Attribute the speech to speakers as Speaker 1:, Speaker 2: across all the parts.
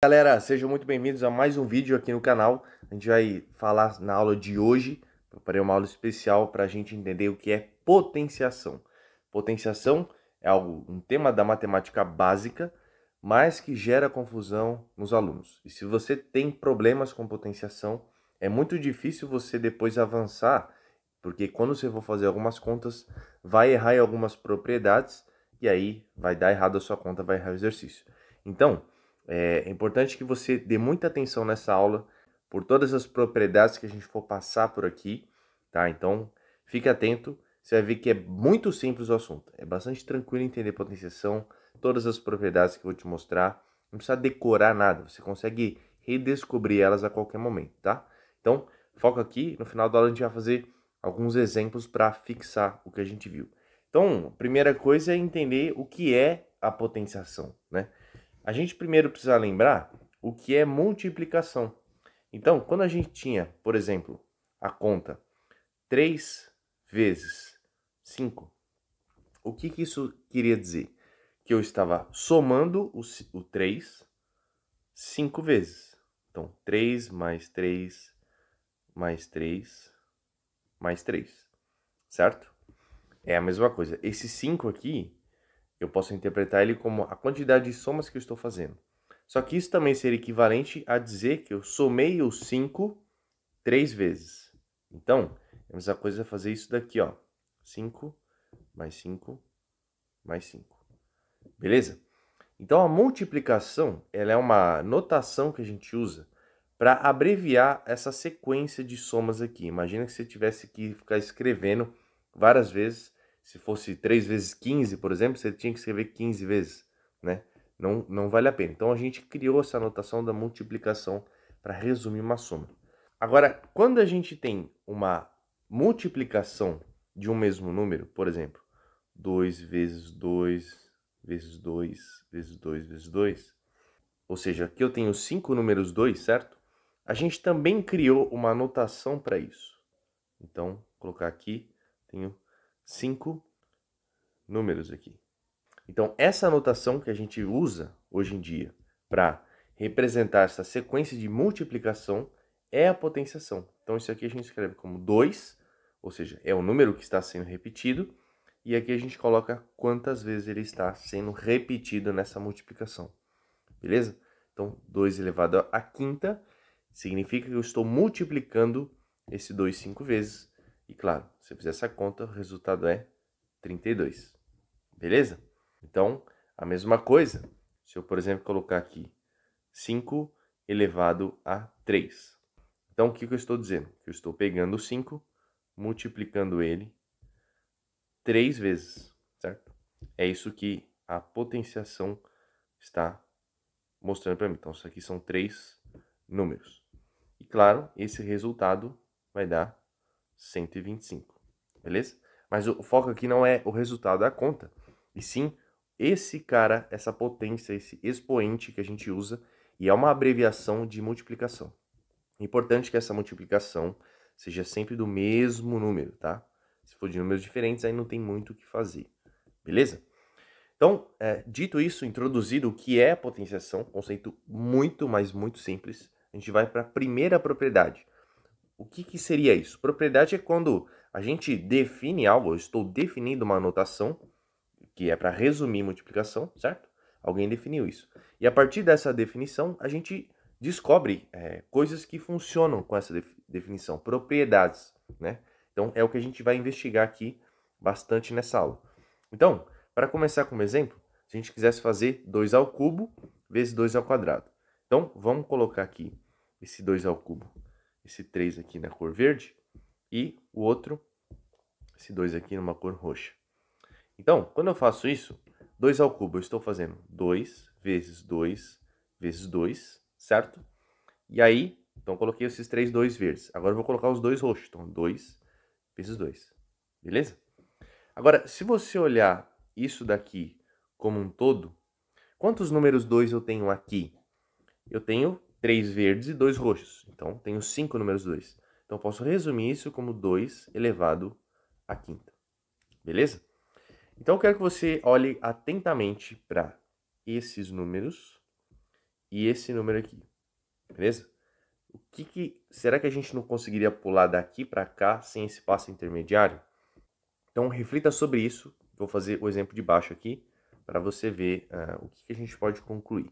Speaker 1: Galera, sejam muito bem-vindos a mais um vídeo aqui no canal. A gente vai falar na aula de hoje, preparei uma aula especial para a gente entender o que é potenciação. Potenciação é algo, um tema da matemática básica, mas que gera confusão nos alunos. E se você tem problemas com potenciação, é muito difícil você depois avançar, porque quando você for fazer algumas contas, vai errar em algumas propriedades e aí vai dar errado a sua conta, vai errar o exercício. Então, é, é importante que você dê muita atenção nessa aula por todas as propriedades que a gente for passar por aqui, tá? Então, fique atento, você vai ver que é muito simples o assunto. É bastante tranquilo entender potenciação, todas as propriedades que eu vou te mostrar. Não precisa decorar nada, você consegue redescobrir elas a qualquer momento, tá? Então, foca aqui, no final da aula a gente vai fazer alguns exemplos para fixar o que a gente viu. Então, a primeira coisa é entender o que é a potenciação, né? A gente primeiro precisa lembrar o que é multiplicação. Então, quando a gente tinha, por exemplo, a conta 3 vezes 5, o que, que isso queria dizer? Que eu estava somando o, o 3 5 vezes. Então, 3 mais 3 mais 3 mais 3, certo? É a mesma coisa. Esse 5 aqui eu posso interpretar ele como a quantidade de somas que eu estou fazendo. Só que isso também seria equivalente a dizer que eu somei os 5 três vezes. Então, é a mesma coisa é fazer isso daqui, ó. 5 mais 5 mais 5. Beleza? Então, a multiplicação ela é uma notação que a gente usa para abreviar essa sequência de somas aqui. Imagina que você tivesse que ficar escrevendo várias vezes se fosse 3 vezes 15, por exemplo, você tinha que escrever 15 vezes, né? Não, não vale a pena. Então a gente criou essa notação da multiplicação para resumir uma soma. Agora, quando a gente tem uma multiplicação de um mesmo número, por exemplo, 2 vezes 2 vezes 2 vezes 2 vezes 2, ou seja, aqui eu tenho cinco números 2, certo? A gente também criou uma notação para isso. Então, vou colocar aqui, tenho cinco números aqui. Então, essa notação que a gente usa hoje em dia para representar essa sequência de multiplicação é a potenciação. Então, isso aqui a gente escreve como 2, ou seja, é o número que está sendo repetido, e aqui a gente coloca quantas vezes ele está sendo repetido nessa multiplicação. Beleza? Então, 2 elevado à quinta significa que eu estou multiplicando esse 2 cinco vezes, e claro, se eu fizer essa conta, o resultado é 32. Beleza? Então, a mesma coisa, se eu, por exemplo, colocar aqui 5 elevado a 3. Então, o que, eu estou dizendo? Que eu estou pegando o 5, multiplicando ele 3 vezes, certo? É isso que a potenciação está mostrando para mim. Então, isso aqui são três números. E claro, esse resultado vai dar 125. Beleza? Mas o foco aqui não é o resultado da conta, e sim esse cara, essa potência, esse expoente que a gente usa, e é uma abreviação de multiplicação. importante que essa multiplicação seja sempre do mesmo número, tá? Se for de números diferentes, aí não tem muito o que fazer, beleza? Então, é, dito isso, introduzido o que é potenciação, conceito muito, mas muito simples, a gente vai para a primeira propriedade, o que, que seria isso? Propriedade é quando a gente define algo, eu estou definindo uma notação, que é para resumir multiplicação, certo? Alguém definiu isso. E a partir dessa definição, a gente descobre é, coisas que funcionam com essa definição, propriedades, né? Então, é o que a gente vai investigar aqui bastante nessa aula. Então, para começar como exemplo, se a gente quisesse fazer 2 ao cubo vezes 2 ao quadrado. Então, vamos colocar aqui esse 2 ao cubo esse 3 aqui na cor verde e o outro, esse 2 aqui numa cor roxa. Então, quando eu faço isso, 2 ao cubo, eu estou fazendo 2 vezes 2 vezes 2, certo? E aí, então coloquei esses 3 2 verdes. Agora eu vou colocar os dois roxos, então 2 vezes 2, beleza? Agora, se você olhar isso daqui como um todo, quantos números 2 eu tenho aqui? Eu tenho três verdes e dois roxos. Então, tenho cinco números 2. Então, posso resumir isso como 2 elevado à quinta. Beleza? Então, eu quero que você olhe atentamente para esses números e esse número aqui. Beleza? O que, que será que a gente não conseguiria pular daqui para cá sem esse passo intermediário? Então, reflita sobre isso. Vou fazer o exemplo de baixo aqui para você ver uh, o que, que a gente pode concluir.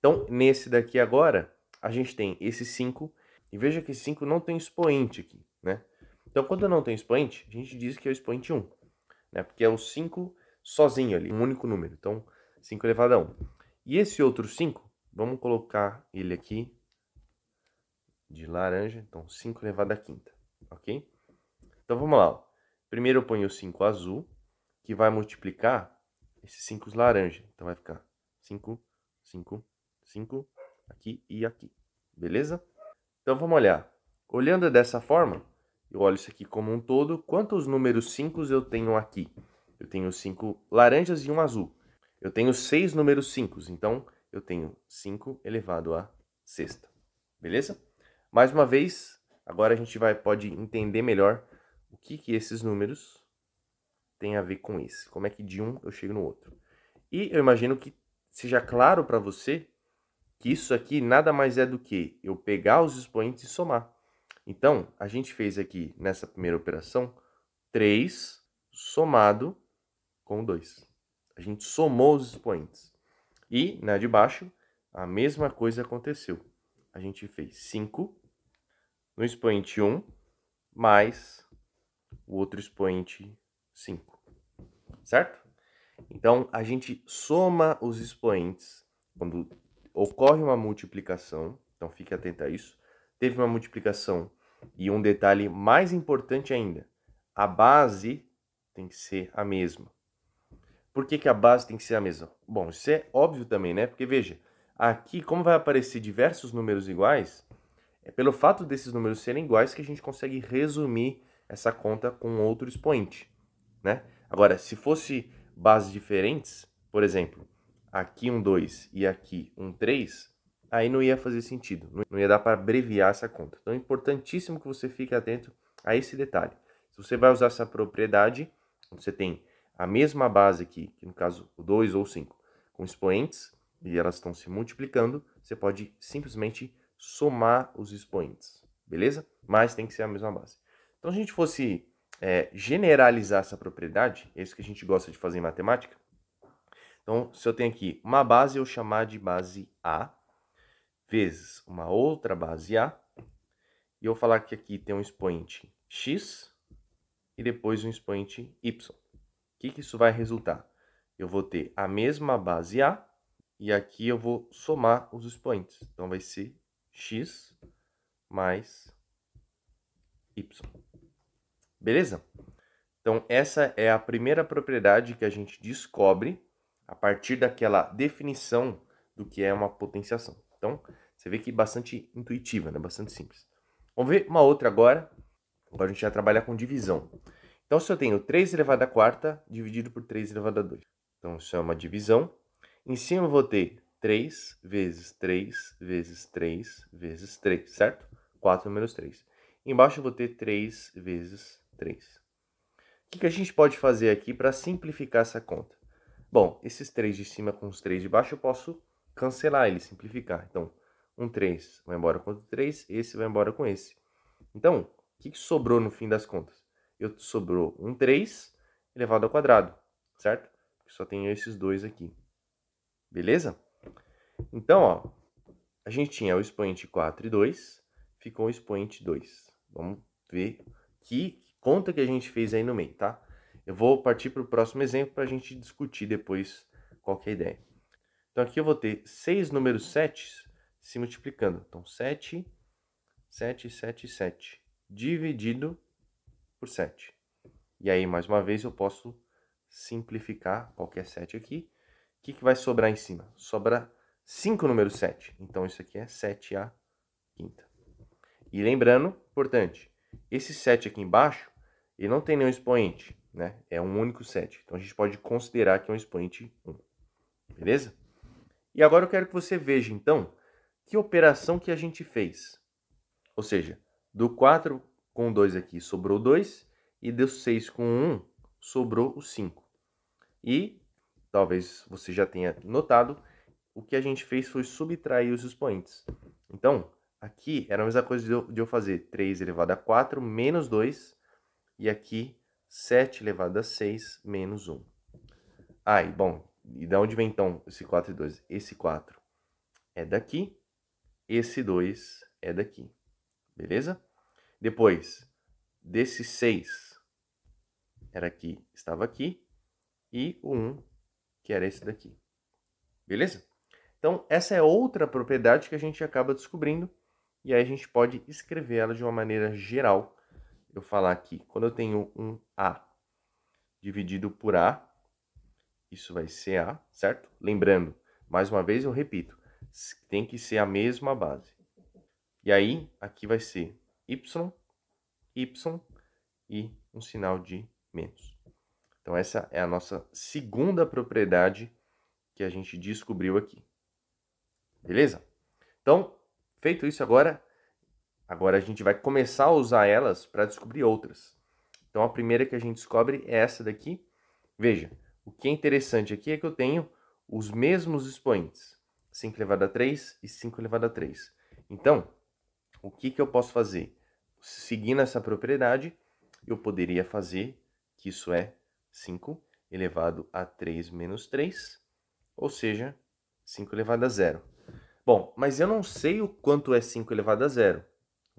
Speaker 1: Então, nesse daqui agora, a gente tem esse 5, e veja que esse 5 não tem expoente aqui, né? Então, quando não tem expoente, a gente diz que é o expoente 1, né? Porque é o 5 sozinho ali, um único número. Então, 5 elevado a 1. E esse outro 5, vamos colocar ele aqui de laranja, então 5 elevado a quinta, ok? Então, vamos lá. Primeiro eu ponho o 5 azul, que vai multiplicar esses 5 laranja. Então, vai ficar 5, 5, 5 aqui e aqui. Beleza? Então vamos olhar. Olhando dessa forma, eu olho isso aqui como um todo. Quantos números 5 eu tenho aqui? Eu tenho 5 laranjas e um azul. Eu tenho 6 números 5, então eu tenho 5 elevado a sexta. Beleza? Mais uma vez, agora a gente vai pode entender melhor o que, que esses números têm a ver com esse. Como é que de um eu chego no outro. E eu imagino que seja claro para você que isso aqui nada mais é do que eu pegar os expoentes e somar. Então, a gente fez aqui nessa primeira operação 3 somado com 2. A gente somou os expoentes. E na de baixo, a mesma coisa aconteceu. A gente fez 5 no expoente 1 mais o outro expoente 5. Certo? Então, a gente soma os expoentes quando ocorre uma multiplicação, então fique atento a isso. Teve uma multiplicação e um detalhe mais importante ainda: a base tem que ser a mesma. Por que, que a base tem que ser a mesma? Bom, isso é óbvio também, né? Porque veja, aqui, como vai aparecer diversos números iguais, é pelo fato desses números serem iguais que a gente consegue resumir essa conta com outro expoente, né? Agora, se fosse bases diferentes, por exemplo, aqui um 2 e aqui um 3, aí não ia fazer sentido, não ia dar para abreviar essa conta. Então é importantíssimo que você fique atento a esse detalhe. Se você vai usar essa propriedade, você tem a mesma base aqui, que no caso o 2 ou 5, com expoentes, e elas estão se multiplicando, você pode simplesmente somar os expoentes, beleza? Mas tem que ser a mesma base. Então, se a gente fosse é, generalizar essa propriedade, é isso que a gente gosta de fazer em matemática, então, se eu tenho aqui uma base, eu chamar de base A, vezes uma outra base A, e eu falar que aqui tem um expoente X e depois um expoente Y. O que, que isso vai resultar? Eu vou ter a mesma base A, e aqui eu vou somar os expoentes. Então, vai ser X mais Y. Beleza? Então, essa é a primeira propriedade que a gente descobre a partir daquela definição do que é uma potenciação. Então, você vê que é bastante intuitiva, né? bastante simples. Vamos ver uma outra agora. Agora a gente vai trabalhar com divisão. Então, se eu tenho 3 elevado a quarta dividido por 3 elevado a 2. Então, isso é uma divisão. Em cima eu vou ter 3 vezes 3 vezes 3 vezes 3, certo? 4 menos 3. Embaixo eu vou ter 3 vezes 3. O que, que a gente pode fazer aqui para simplificar essa conta? Bom, esses três de cima com os três de baixo eu posso cancelar ele, simplificar. Então, um 3 vai embora com outro 3, esse vai embora com esse. Então, o que, que sobrou no fim das contas? Eu sobrou um 3 elevado ao quadrado, certo? Só tenho esses dois aqui. Beleza? Então, ó, a gente tinha o expoente 4 e 2, ficou o expoente 2. Vamos ver que conta que a gente fez aí no meio, tá? Eu vou partir para o próximo exemplo para a gente discutir depois qual é a ideia. Então aqui eu vou ter seis números 7 se multiplicando. Então 7, 7, 7, 7 dividido por 7. E aí, mais uma vez, eu posso simplificar qualquer 7 é aqui. O que, que vai sobrar em cima? Sobra 5 números 7. Então, isso aqui é 7 a quinta. E lembrando, importante, esse 7 aqui embaixo, ele não tem nenhum expoente né? É um único set. Então a gente pode considerar que é um expoente 1. Beleza? E agora eu quero que você veja então que operação que a gente fez. Ou seja, do 4 com 2 aqui sobrou 2 e do 6 com 1 sobrou o 5. E talvez você já tenha notado, o que a gente fez foi subtrair os expoentes. Então, aqui era a mesma coisa de eu fazer 3 elevado a 4 menos 2 e aqui 7 elevado a 6 menos 1. Aí, ah, bom, e de onde vem então esse 4 e 2? Esse 4 é daqui, esse 2 é daqui, beleza? Depois, desse 6 era aqui, estava aqui, e o 1, que era esse daqui, beleza? Então, essa é outra propriedade que a gente acaba descobrindo, e aí a gente pode escrever ela de uma maneira geral, eu falar aqui, quando eu tenho um A dividido por A, isso vai ser A, certo? Lembrando, mais uma vez eu repito, tem que ser a mesma base. E aí, aqui vai ser Y, Y e um sinal de menos. Então, essa é a nossa segunda propriedade que a gente descobriu aqui. Beleza? Então, feito isso agora, Agora a gente vai começar a usar elas para descobrir outras. Então a primeira que a gente descobre é essa daqui. Veja, o que é interessante aqui é que eu tenho os mesmos expoentes. 5 elevado a 3 e 5 elevado a 3. Então, o que, que eu posso fazer? Seguindo essa propriedade, eu poderia fazer que isso é 5 elevado a 3 menos 3, ou seja, 5 elevado a 0. Bom, mas eu não sei o quanto é 5 elevado a 0.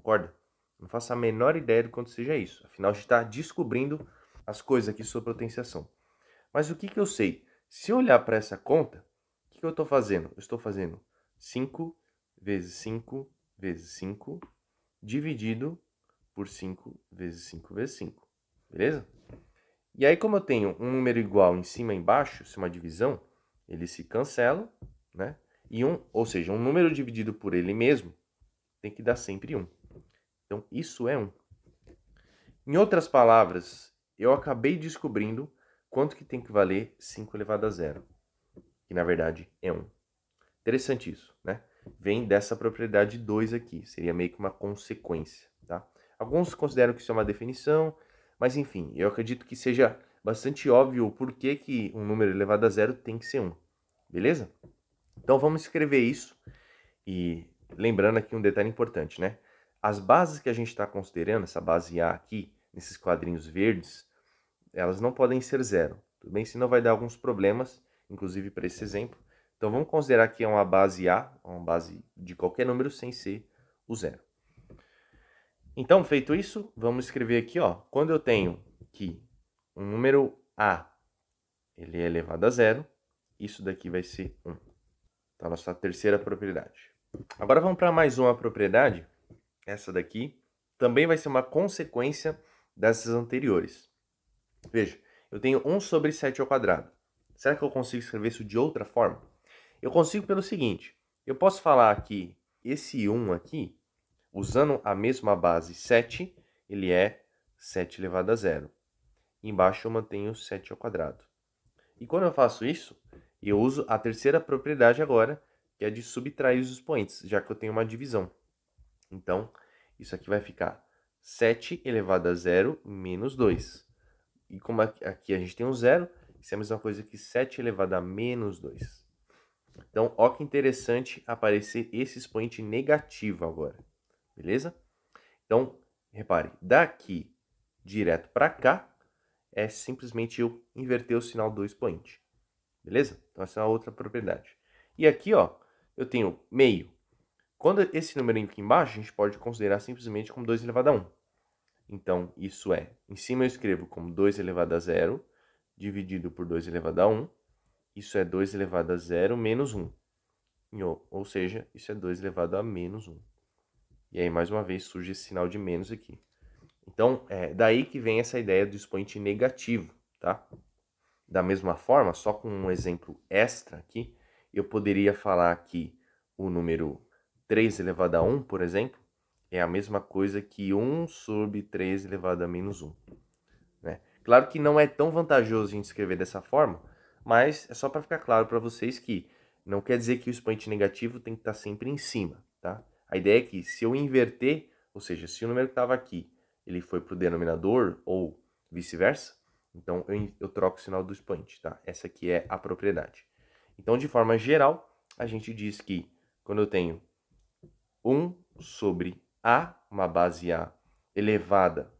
Speaker 1: Acorda, Não faço a menor ideia do quanto seja isso. Afinal, a gente está descobrindo as coisas aqui sobre potenciação. Mas o que, que eu sei? Se eu olhar para essa conta, o que, que eu estou fazendo? Eu estou fazendo 5 vezes 5 vezes 5 dividido por 5 vezes 5 vezes 5. Beleza? E aí, como eu tenho um número igual em cima e embaixo, se é uma divisão, ele se cancela, né? E um, ou seja, um número dividido por ele mesmo tem que dar sempre 1. Um. Então, isso é um. Em outras palavras, eu acabei descobrindo quanto que tem que valer 5 elevado a zero, que na verdade é 1. Interessante isso, né? Vem dessa propriedade 2 aqui, seria meio que uma consequência, tá? Alguns consideram que isso é uma definição, mas enfim, eu acredito que seja bastante óbvio o porquê que um número elevado a zero tem que ser 1, beleza? Então vamos escrever isso e lembrando aqui um detalhe importante, né? As bases que a gente está considerando, essa base A aqui, nesses quadrinhos verdes, elas não podem ser zero, tudo bem? Senão vai dar alguns problemas, inclusive para esse exemplo. Então vamos considerar que é uma base A, uma base de qualquer número sem ser o zero. Então, feito isso, vamos escrever aqui, ó, quando eu tenho que um número A ele é elevado a zero, isso daqui vai ser 1. Então, tá a nossa terceira propriedade. Agora vamos para mais uma propriedade essa daqui, também vai ser uma consequência dessas anteriores. Veja, eu tenho 1 sobre 7 ao quadrado. Será que eu consigo escrever isso de outra forma? Eu consigo pelo seguinte, eu posso falar que esse 1 aqui, usando a mesma base 7, ele é 7 elevado a zero. Embaixo eu mantenho 7 ao quadrado. E quando eu faço isso, eu uso a terceira propriedade agora, que é de subtrair os expoentes, já que eu tenho uma divisão. Então, isso aqui vai ficar 7 elevado a zero menos 2. E como aqui a gente tem um zero, isso é a mesma coisa que 7 elevado a menos 2. Então, ó que interessante aparecer esse expoente negativo agora, beleza? Então, repare, daqui direto para cá é simplesmente eu inverter o sinal do expoente, beleza? Então, essa é uma outra propriedade. E aqui, ó, eu tenho meio quando esse número aqui é embaixo, a gente pode considerar simplesmente como 2 elevado a 1. Então, isso é, em cima eu escrevo como 2 elevado a 0, dividido por 2 elevado a 1. Isso é 2 elevado a 0 menos 1. Ou seja, isso é 2 elevado a menos 1. E aí, mais uma vez, surge esse sinal de menos aqui. Então, é daí que vem essa ideia do expoente negativo, tá? Da mesma forma, só com um exemplo extra aqui, eu poderia falar que o número 3 elevado a 1, por exemplo, é a mesma coisa que 1 sobre 3 elevado a menos 1. Né? Claro que não é tão vantajoso a gente escrever dessa forma, mas é só para ficar claro para vocês que não quer dizer que o expoente negativo tem que estar tá sempre em cima. Tá? A ideia é que se eu inverter, ou seja, se o número que estava aqui ele foi para o denominador ou vice-versa, então eu, eu troco o sinal do expoente. Tá? Essa aqui é a propriedade. Então, de forma geral, a gente diz que quando eu tenho 1 sobre A, uma base A, elevada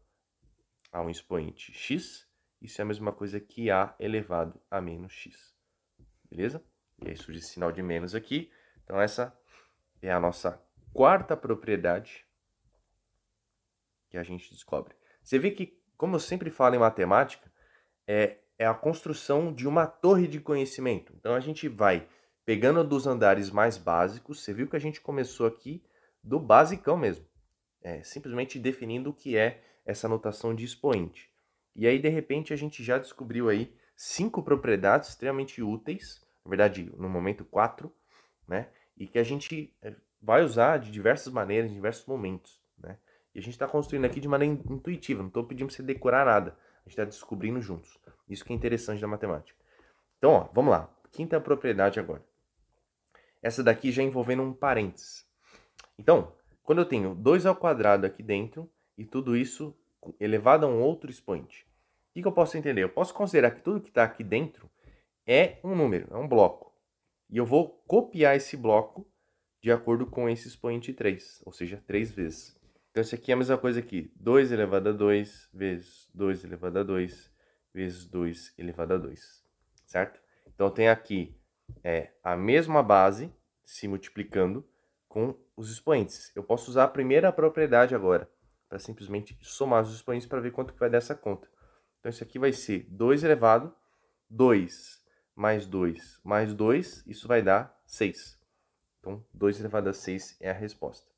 Speaker 1: a um expoente x. Isso é a mesma coisa que A elevado a menos x. Beleza? E aí surge esse sinal de menos aqui. Então, essa é a nossa quarta propriedade que a gente descobre. Você vê que, como eu sempre falo em matemática, é, é a construção de uma torre de conhecimento. Então, a gente vai pegando dos andares mais básicos. Você viu que a gente começou aqui do basicão mesmo. É, simplesmente definindo o que é essa notação de expoente. E aí, de repente, a gente já descobriu aí cinco propriedades extremamente úteis, na verdade, no momento quatro, né? E que a gente é, vai usar de diversas maneiras, em diversos momentos, né? E a gente está construindo aqui de maneira intuitiva, não estou pedindo para você decorar nada, a gente está descobrindo juntos. Isso que é interessante da matemática. Então, ó, vamos lá. Quinta propriedade agora. Essa daqui já envolvendo um parênteses. Então, quando eu tenho 2 ao quadrado aqui dentro e tudo isso elevado a um outro expoente, o que, que eu posso entender? Eu posso considerar que tudo que está aqui dentro é um número, é um bloco. E eu vou copiar esse bloco de acordo com esse expoente 3, ou seja, 3 vezes. Então, isso aqui é a mesma coisa aqui. 2 elevado a 2 vezes 2 elevado a 2 vezes 2 elevado a 2, certo? Então, eu tenho aqui é, a mesma base se multiplicando com os expoentes. Eu posso usar a primeira propriedade agora, para simplesmente somar os expoentes para ver quanto que vai dar essa conta. Então isso aqui vai ser 2 elevado, 2 mais 2 mais 2, isso vai dar 6. Então 2 elevado a 6 é a resposta.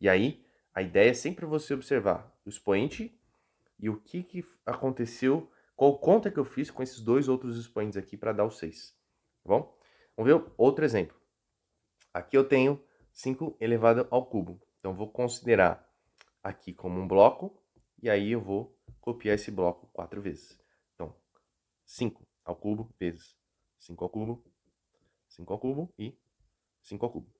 Speaker 1: E aí, a ideia é sempre você observar o expoente e o que, que aconteceu, qual conta que eu fiz com esses dois outros expoentes aqui para dar o 6. Tá bom? Vamos ver outro exemplo. Aqui eu tenho 5 elevado ao cubo. Então, vou considerar aqui como um bloco, e aí eu vou copiar esse bloco quatro vezes. Então, 5 ao cubo vezes 5 ao cubo, 5 ao cubo e 5 ao cubo.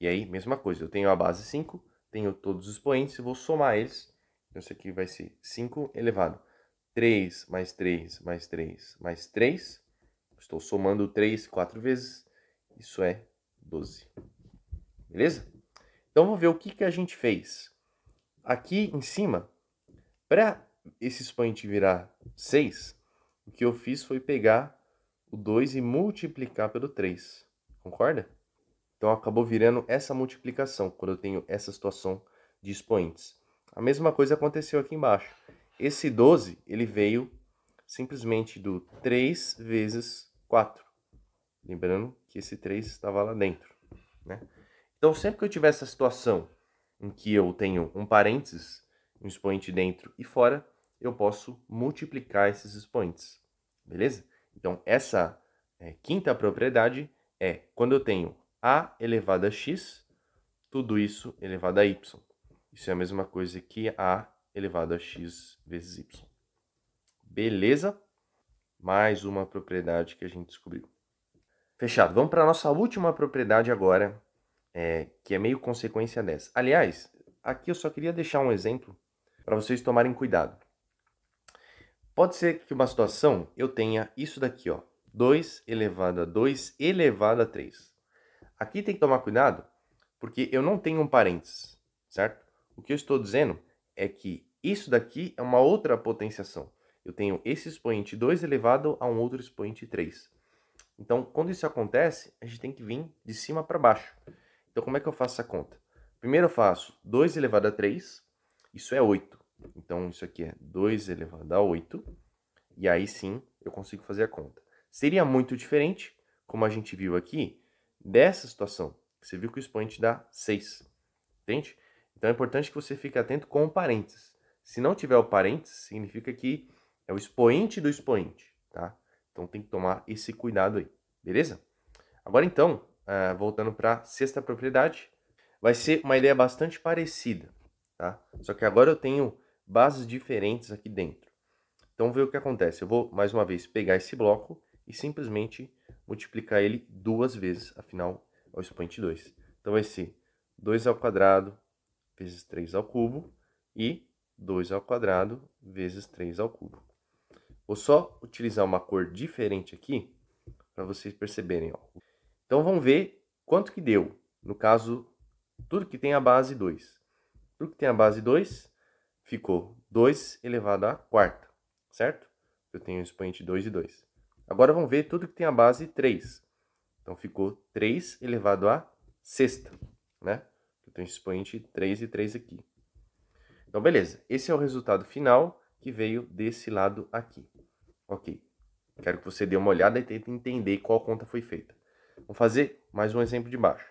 Speaker 1: E aí, mesma coisa, eu tenho a base 5, tenho todos os expoentes, vou somar eles. Então, isso aqui vai ser 5 elevado. 3 mais 3 mais 3 mais 3. Estou somando 3 quatro vezes. Isso é 12. Beleza? Então vamos ver o que, que a gente fez. Aqui em cima, para esse expoente virar 6, o que eu fiz foi pegar o 2 e multiplicar pelo 3. Concorda? Então acabou virando essa multiplicação quando eu tenho essa situação de expoentes. A mesma coisa aconteceu aqui embaixo. Esse 12, ele veio simplesmente do 3 vezes 4. Lembrando que esse 3 estava lá dentro, né? Então, sempre que eu tiver essa situação em que eu tenho um parênteses, um expoente dentro e fora, eu posso multiplicar esses expoentes, beleza? Então, essa é, quinta propriedade é quando eu tenho a elevado a x, tudo isso elevado a y. Isso é a mesma coisa que a elevado a x vezes y. Beleza? Mais uma propriedade que a gente descobriu. Fechado. Vamos para a nossa última propriedade agora, é, que é meio consequência dessa. Aliás, aqui eu só queria deixar um exemplo para vocês tomarem cuidado. Pode ser que uma situação eu tenha isso daqui, ó, 2 elevado a 2 elevado a 3. Aqui tem que tomar cuidado, porque eu não tenho um parênteses, certo? O que eu estou dizendo é que isso daqui é uma outra potenciação. Eu tenho esse expoente 2 elevado a um outro expoente 3. Então, quando isso acontece, a gente tem que vir de cima para baixo. Então, como é que eu faço essa conta? Primeiro eu faço 2 elevado a 3, isso é 8. Então, isso aqui é 2 elevado a 8, e aí sim eu consigo fazer a conta. Seria muito diferente, como a gente viu aqui, dessa situação. Você viu que o expoente dá 6, entende? Então, é importante que você fique atento com o parênteses. Se não tiver o parênteses, significa que é o expoente do expoente, tá? Então tem que tomar esse cuidado aí, beleza? Agora então, uh, voltando para sexta propriedade, vai ser uma ideia bastante parecida, tá? Só que agora eu tenho bases diferentes aqui dentro. Então ver o que acontece. Eu vou mais uma vez pegar esse bloco e simplesmente multiplicar ele duas vezes, afinal é o expoente 2. Então vai ser 2 ao quadrado vezes 3 ao cubo e 2 ao quadrado vezes 3 ao cubo. Vou só utilizar uma cor diferente aqui para vocês perceberem. Ó. Então vamos ver quanto que deu. No caso, tudo que tem a base 2. Tudo que tem a base 2 ficou 2 elevado à quarta, certo? Eu tenho o expoente 2 e 2. Agora vamos ver tudo que tem a base 3. Então ficou 3 elevado à sexta, né? Eu tenho o expoente 3 e 3 aqui. Então beleza, esse é o resultado final que veio desse lado aqui. Ok. Quero que você dê uma olhada e tente entender qual conta foi feita. Vamos fazer mais um exemplo de baixo.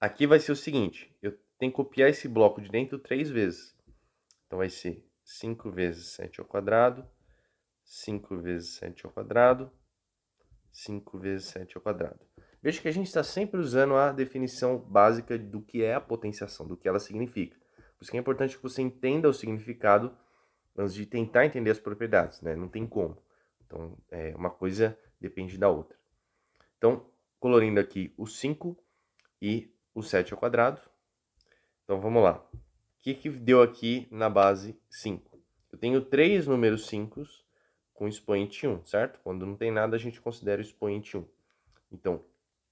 Speaker 1: Aqui vai ser o seguinte, eu tenho que copiar esse bloco de dentro três vezes. Então vai ser 5 vezes 7 ao quadrado, 5 vezes 7 ao quadrado, 5 vezes 7 ao quadrado. Veja que a gente está sempre usando a definição básica do que é a potenciação, do que ela significa. Por isso que é importante que você entenda o significado antes de tentar entender as propriedades, né? Não tem como. Então, é, uma coisa depende da outra. Então, colorindo aqui o 5 e o 7 ao quadrado. Então, vamos lá. O que, que deu aqui na base 5? Eu tenho três números 5 com expoente 1, certo? Quando não tem nada, a gente considera o expoente 1. Então,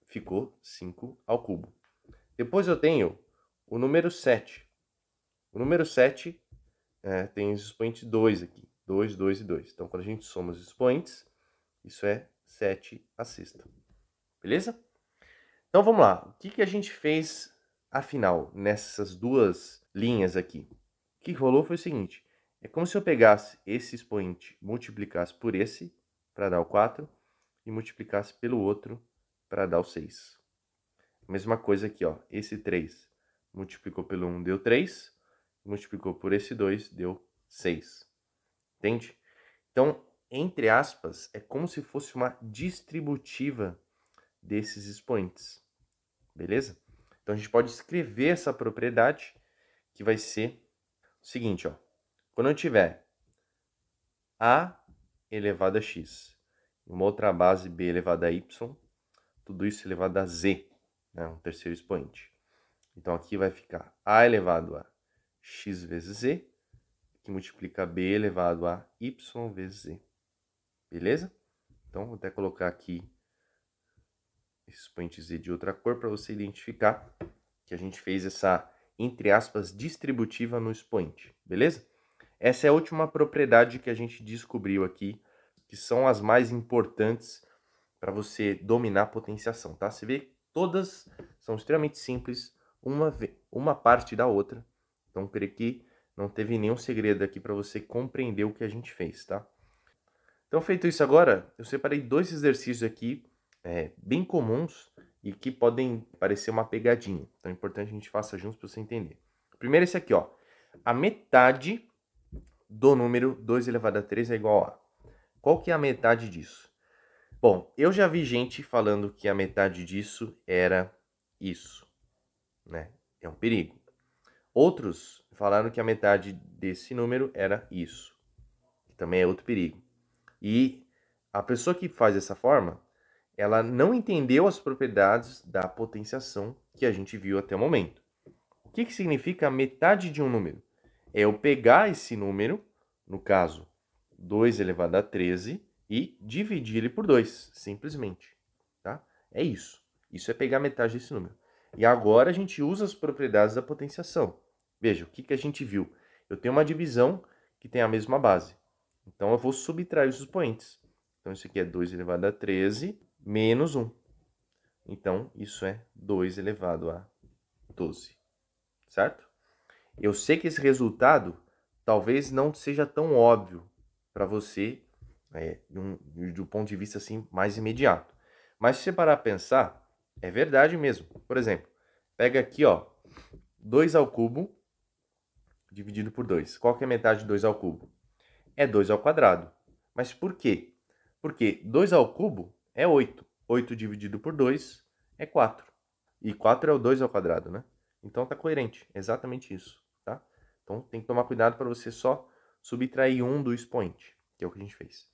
Speaker 1: ficou 5 ao cubo. Depois eu tenho o número 7. O número 7 é, tem os expoentes 2 aqui. 2, 2 e 2. Então, quando a gente soma os expoentes, isso é 7 a sexta. Beleza? Então, vamos lá. O que, que a gente fez, afinal, nessas duas linhas aqui? O que rolou foi o seguinte. É como se eu pegasse esse expoente, multiplicasse por esse, para dar o 4, e multiplicasse pelo outro, para dar o 6. Mesma coisa aqui, ó. Esse 3 multiplicou pelo 1, deu 3 multiplicou por esse 2 deu 6. Entende? Então, entre aspas, é como se fosse uma distributiva desses expoentes. Beleza? Então a gente pode escrever essa propriedade que vai ser o seguinte, ó. Quando eu tiver a elevado a x, uma outra base b elevado a y, tudo isso elevado a z, né, um terceiro expoente. Então aqui vai ficar a elevado a x vezes z, que multiplica b elevado a y vezes z. Beleza? Então, vou até colocar aqui esse expoente z de outra cor para você identificar que a gente fez essa, entre aspas, distributiva no expoente. Beleza? Essa é a última propriedade que a gente descobriu aqui, que são as mais importantes para você dominar a potenciação, tá? Você vê, todas são extremamente simples, uma, uma parte da outra, então, creio que não teve nenhum segredo aqui para você compreender o que a gente fez, tá? Então, feito isso agora, eu separei dois exercícios aqui é, bem comuns e que podem parecer uma pegadinha. Então, é importante a gente faça juntos para você entender. Primeiro, é esse aqui, ó. A metade do número 2 elevado a 3 é igual a. Qual que é a metade disso? Bom, eu já vi gente falando que a metade disso era isso, né? É um perigo. Outros falaram que a metade desse número era isso, que também é outro perigo. E a pessoa que faz essa forma, ela não entendeu as propriedades da potenciação que a gente viu até o momento. O que, que significa metade de um número? É eu pegar esse número, no caso 2 elevado a 13, e dividir ele por 2, simplesmente. Tá? É isso. Isso é pegar metade desse número. E agora a gente usa as propriedades da potenciação. Veja, o que, que a gente viu? Eu tenho uma divisão que tem a mesma base. Então eu vou subtrair os expoentes. Então isso aqui é 2 elevado a 13 menos 1. Então isso é 2 elevado a 12. Certo? Eu sei que esse resultado talvez não seja tão óbvio para você é, um, ponto de vista assim mais imediato. Mas se você parar a pensar, é verdade mesmo. Por exemplo, pega aqui, ó, 2 ao cubo dividido por 2. Qual que é a metade de 2 ao cubo? É 2 ao quadrado. Mas por quê? Porque 2 ao cubo é 8. 8 dividido por 2 é 4. E 4 é o 2 ao quadrado, né? Então tá coerente, é exatamente isso, tá? Então tem que tomar cuidado para você só subtrair 1 um do expoente, que é o que a gente fez.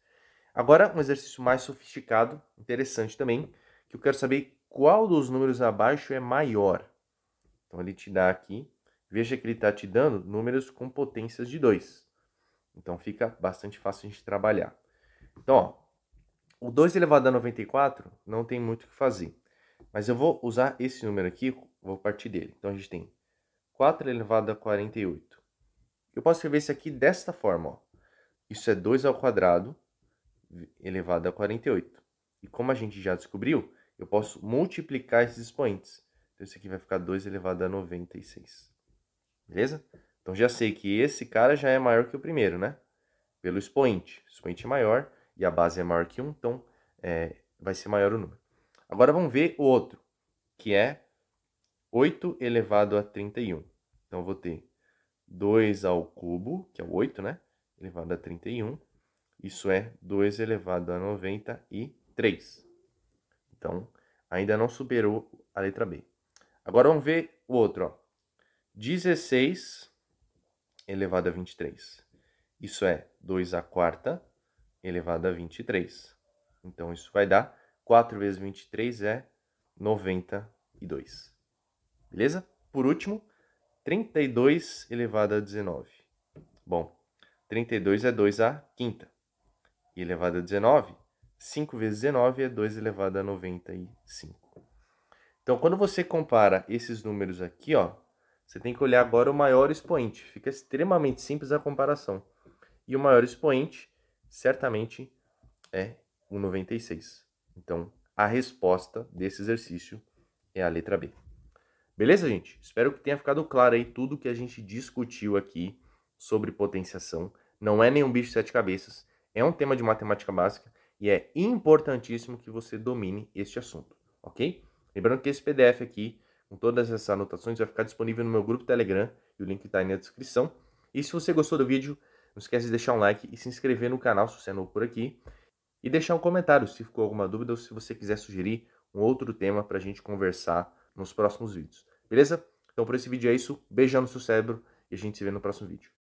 Speaker 1: Agora, um exercício mais sofisticado, interessante também, que eu quero saber qual dos números abaixo é maior. Então ele te dá aqui, veja que ele está te dando números com potências de 2. Então fica bastante fácil de trabalhar. Então, ó, o 2 elevado a 94 não tem muito o que fazer. Mas eu vou usar esse número aqui, vou partir dele. Então a gente tem 4 elevado a 48. Eu posso escrever isso aqui desta forma, ó. Isso é 2 ao quadrado elevado a 48. E como a gente já descobriu, eu posso multiplicar esses expoentes. Então, isso aqui vai ficar 2 elevado a 96. Beleza? Então, já sei que esse cara já é maior que o primeiro, né? Pelo expoente. O expoente é maior e a base é maior que 1, então é, vai ser maior o número. Agora, vamos ver o outro, que é 8 elevado a 31. Então, eu vou ter 2 ao cubo, que é o 8, né? Elevado a 31. Isso é 2 elevado a 93. Então, ainda não superou a letra B. Agora vamos ver o outro. Ó. 16 elevado a 23. Isso é 2 à quarta elevado a 23. Então, isso vai dar 4 vezes 23 é 92. Beleza? Por último, 32 elevado a 19. Bom, 32 é 2 à quinta. E elevado a 19 5 vezes 19 é 2 elevado a 95. Então, quando você compara esses números aqui, ó, você tem que olhar agora o maior expoente. Fica extremamente simples a comparação. E o maior expoente, certamente, é o 96. Então, a resposta desse exercício é a letra B. Beleza, gente? Espero que tenha ficado claro aí tudo que a gente discutiu aqui sobre potenciação. Não é nenhum bicho de sete cabeças, é um tema de matemática básica e é importantíssimo que você domine este assunto, ok? Lembrando que esse PDF aqui, com todas essas anotações, vai ficar disponível no meu grupo Telegram e o link está aí na descrição. E se você gostou do vídeo, não esquece de deixar um like e se inscrever no canal se você é novo por aqui. E deixar um comentário se ficou alguma dúvida ou se você quiser sugerir um outro tema para a gente conversar nos próximos vídeos. Beleza? Então por esse vídeo é isso. Beijão no seu cérebro e a gente se vê no próximo vídeo.